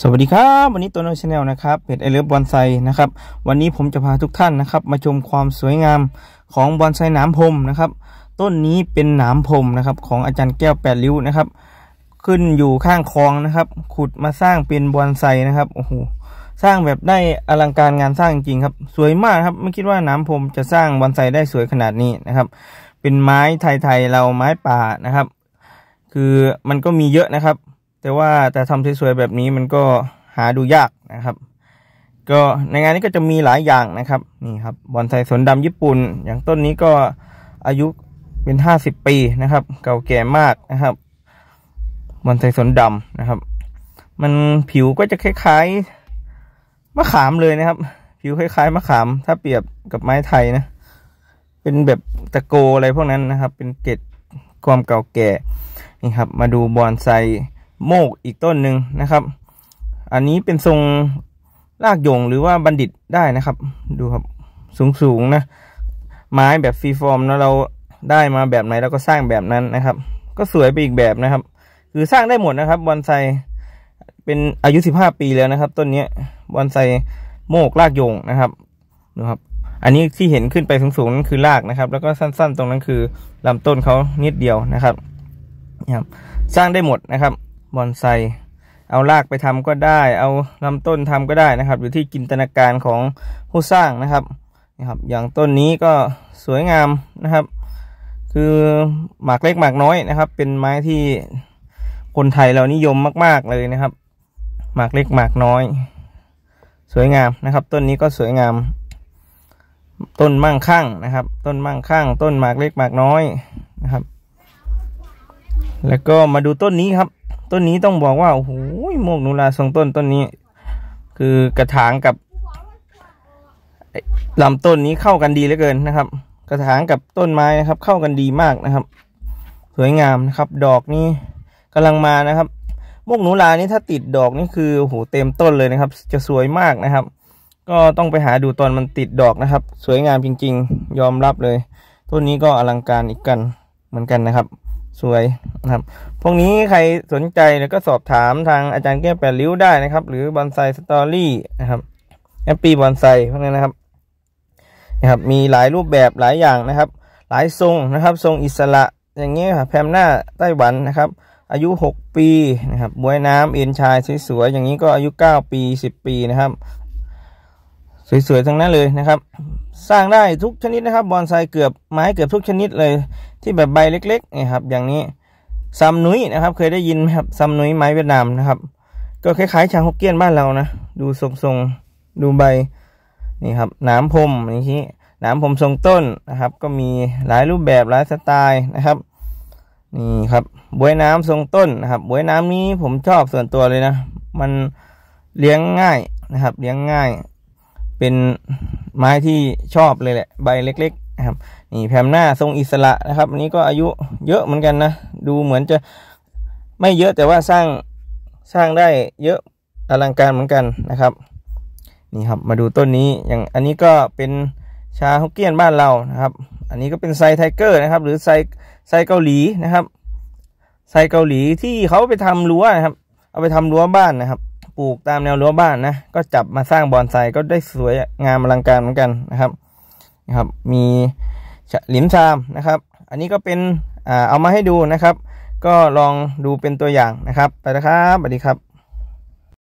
สวัสดีครับ วันนี้ตัวน้อยชาแนลนะครับเพจไอเลิฟบอนไซนะครับ วันนี้ผมจะพาทุกท่านนะครับ มาชมความสวยงามของบอนไซหนามพรมนะครับ ต้นนี้เป็นหนามพรมนะครับ ของอาจารย์แก้วแปดริ้วนะครับ ขึ้นอยู่ข้างคลองนะครับ ขุดมาสร้างเป็นบอนไซนะครับโอ้โหสร้างแบบได้อลังการงานสร้างจริงครับ สวยมากครับ ไม่คิดว่าหนามพรมจะสร้างบอนไซได้สวยขนาดนี้นะครับ เป็นไม้ไทยๆเราไม้ป่านะครับ คือมันก็มีเยอะนะครับแต่ว่าแต่ทำสวยๆแบบนี้มันก็หาดูยากนะครับ ก็ในงานนี้ก็จะมีหลายอย่างนะครับนี่ครับบอนไซสนดำญี่ปุ่นอย่างต้นนี้ก็อายุเป็นห้าสิบปีนะครับ เก่าแก่มากนะครับ บอนไซสนดำนะครับ มันผิวก็จะคล้ายๆมะขามเลยนะครับ ผิวคล้าย ๆมะขาม ถ้าเปรียบกับไม้ไทยนะเป็นแบบตะโกอะไรพวกนั้นนะครับ เป็นเกล็ดความเก่าแก่นี่ครับ มาดูบอนไซโมกอีกต้นหนึ่งนะครับ อันนี้เป็นทรงลากโยงหรือว่าบัณฑิตได้นะครับ ดูครับสูงสูงนะ ไม้แบบฟรีฟอร์มนะเราได้มาแบบไหนเราก็สร้างแบบนั้นนะครับ ก็สวยไปอีกแบบนะครับ คือสร้างได้หมดนะครับบอนไซเป็นอายุ15 ปีแล้วนะครับ ต้นนี้บอนไซโมกลากโยงนะครับดูครับ อันนี้ที่เห็นขึ้นไปสูงสูงนั่นคือรากนะครับ แล้วก็สั้น ๆ ตรงนั้นคือลำต้นเขานิดเดียวนะครับนะครับ สร้างได้หมดนะครับบอนไซ เอารากไปทำก็ได้ เอาลำต้นทำก็ได้นะครับ อยู่ที่จินตนาการของผู้สร้างนะครับนะครับ อย่างต้นนี้ก็สวยงามนะครับ คือหมากเล็กหมากน้อยนะครับ เป็นไม้ที่คนไทยเรานิยมมากๆเลยนะครับ หมากเล็กหมากน้อย สวยงามนะครับ ต้นนี้ก็สวยงาม ต้นมั่งคั่งนะครับ ต้นมั่งคั่ง ต้นหมากเล็กหมากน้อยนะครับ แล้วก็มาดูต้นนี้ครับต้นนี้ต้องบอกว่าโอ้โหโมกนูลาทรงต้นต้นนี้ คือกระถางกับลำต้นนี้เข้ากันดีเหลือเกินนะครับ กระถางกับต้นไม้นะครับ เข้ากันดีมากนะครับ สวยงามนะครับ ดอกนี้กำลังมานะครับโมกหนูลานี้ถ้าติดดอกนี่คือโอ้โหเต็มต้นเลยนะครับ จะสวยมากนะครับ ก็ต้องไปหาดูตอนมันติดดอกนะครับ สวยงามจริง ๆ ยอมรับเลยต้นนี้ก็อลังการอีกกันเหมือนกันนะครับสวย นะครับ พวกนี้ใครสนใจเนี่ยก็สอบถามทางอาจารย์แก้วแปดริ้วได้นะครับหรือบอนไซสตอรี่นะครับแอปปี้บอนไซพวกนี้นะครับนะครับมีหลายรูปแบบหลายอย่างนะครับ หลายทรงนะครับทรงอิสระอย่างเงี้ยครับแพมหน้าไต้หวันนะครับ อายุ 6 ปีนะครับบวยน้ำเอ็นชายสวยๆอย่างนี้ก็อายุ 9 ปี 10 ปีนะครับสวยๆทั้งนั้นเลยนะครับ สร้างได้ทุกชนิดนะครับ บอนไซเกือบไม้เกือบทุกชนิดเลย ที่แบบใบเล็กๆนี่ครับ อย่างนี้ซัมนุ้ยนะครับ เคยได้ยินไหมครับซัมนุ้ยไม้เวียดนามนะครับ ก็คล้ายๆชางฮกเกี้ยนบ้านเรานะ ดูทรงๆดูใบนี่ครับหนามพรมนี่ที่หนามพรมทรงต้นนะครับ ก็มีหลายรูปแบบหลายสไตล์นะครับ นี่ครับบวยน้ำทรงต้นนะครับบวยน้ำนี้ผมชอบส่วนตัวเลยนะ มันเลี้ยงง่ายนะครับ เลี้ยงง่ายเป็นไม้ที่ชอบเลยแหละใบเล็กๆนะครับ นี่แผนหน้าทรงอิสระนะครับอันนี้ก็อายุเยอะเหมือนกันนะ ดูเหมือนจะไม่เยอะแต่ว่าสร้างสร้างได้เยอะอลังการเหมือนกันนะครับนี่ครับ มาดูต้นนี้อย่างอันนี้ก็เป็นชาฮกเกี้ยนบ้านเรานะครับ อันนี้ก็เป็นไซไทเกอร์นะครับ หรือไซไซเกาหลีนะครับไซเกาหลีที่เขาไปทำรั้วนะครับ เอาไปทำรั้วบ้านนะครับปลูกตามแนวรั้วบ้านนะ ก็จับมาสร้างบอนไซก็ได้สวยงามอลังการเหมือนกันนะครับนะครับ มีหลินซามนะครับ อันนี้ก็เป็นเอามาให้ดูนะครับ ก็ลองดูเป็นตัวอย่างนะครับ ไปนะครับสวัสดีครับ